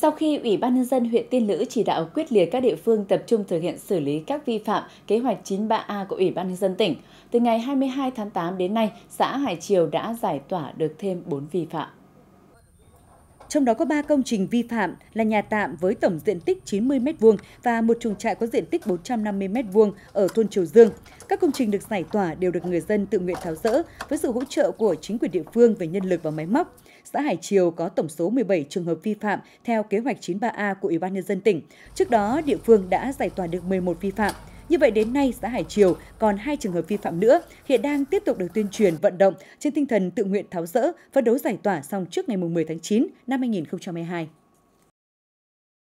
Sau khi Ủy ban Nhân dân huyện Tiên Lữ chỉ đạo quyết liệt các địa phương tập trung thực hiện xử lý các vi phạm kế hoạch 93A của Ủy ban Nhân dân tỉnh, từ ngày 22 tháng 8 đến nay, xã Hải Triều đã giải tỏa được thêm 4 vi phạm. Trong đó có 3 công trình vi phạm là nhà tạm với tổng diện tích 90 m2 và một chuồng trại có diện tích 450 m2 ở thôn Triều Dương. Các công trình được giải tỏa đều được người dân tự nguyện tháo rỡ với sự hỗ trợ của chính quyền địa phương về nhân lực và máy móc. Xã Hải Triều có tổng số 17 trường hợp vi phạm theo kế hoạch 93A của Ủy ban nhân dân tỉnh. Trước đó, địa phương đã giải tỏa được 11 vi phạm. Như vậy đến nay, xã Hải Triều còn hai trường hợp vi phạm nữa, hiện đang tiếp tục được tuyên truyền vận động trên tinh thần tự nguyện tháo rỡ, phấn đấu giải tỏa xong trước ngày 10 tháng 9 năm 2022.